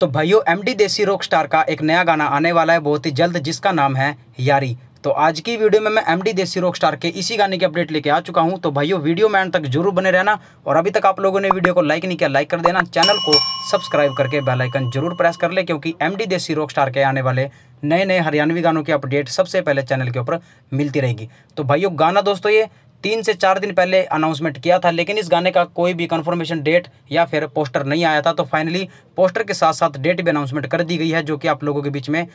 तो भाइयों एमडी देसी रॉक स्टार का एक नया गाना आने वाला है बहुत ही जल्द जिसका नाम है यारी तो आज की वीडियो में मैं M D Desi rock star के इसी गाने की अपडेट लेके आ चुका हूं तो भाइयों वीडियो में एंड तक जरूर बने रहना और अभी तक आप लोगों ने वीडियो को लाइक नहीं किया लाइक कर देना चैनल को सब्सक्राइब करके बेलाइकन जरूर प्रेस कर ले क्योंकि M D Desi rock star के आने वाले नए नए हरियाणवी गानों की अपडेट सबसे पहले चैनल के ऊपर मिलती रहेगी तो भाइयों गाना दोस्तों ये तीन से चार दिन पहले अनाउंसमेंट किया था लेकिन इस गाने का कोई भी कंफर्मेशन डेट या फिर पोस्टर नहीं आया था तो फाइनली पोस्टर के साथ साथ डेट भी अनाउंसमेंट कर दी गई है जो कि आप लोगों के बीच में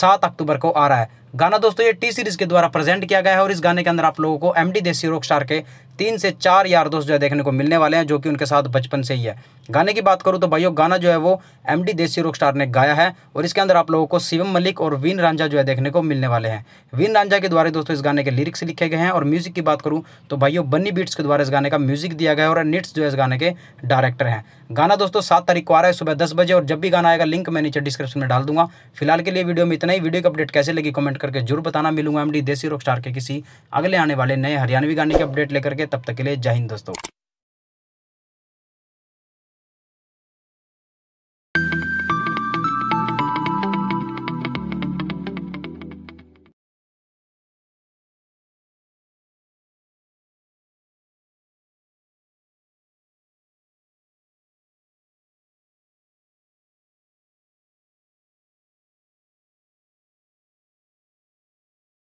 सात अक्टूबर को आ रहा है गाना दोस्तों ये टी सीरीज़ के द्वारा प्रेजेंट किया गया है और इस गाने के अंदर आप लोगों को एम डी देसी रोक स्टार के तीन से चार यार दोस्त जो है देखने को मिलने वाले हैं जो कि उनके साथ बचपन से ही है गाने की बात करूँ तो भाइयों गाना जो है वो एम डी देसी रोक स्टार ने गाया है और इसके अंदर आप लोगों को शिवम मलिक और वीन रांझा जो है देखने को मिलने वाले हैं वीन रांझा के द्वारा दोस्तों इस गाने के लिरिक्स लिखे गए हैं और म्यूज़िक की बात करूँ तो भाइयों बन्नी बीट्स के द्वारा इस गाने का म्यूज़िक दिया गया है और निट्स जो है इस गाने के डायरेक्टर हैं गाना दोस्तों सात तारीख को आ रहा है सुबह दस बजे और जब भी गाना आएगा लिंक मैं नीचे डिस्क्रिप्शन में डाल दूंगा फिलहाल के लिए वीडियो में इतना ही वीडियो की अपडेट कैसे लगी कमेंट करके जरूर बताना मिलूंगा एमडी देसी रॉक स्टार के किसी अगले आने वाले नए हरियाणवी गाने के अपडेट लेकर के तब तक के लिए जय हिंद दोस्तों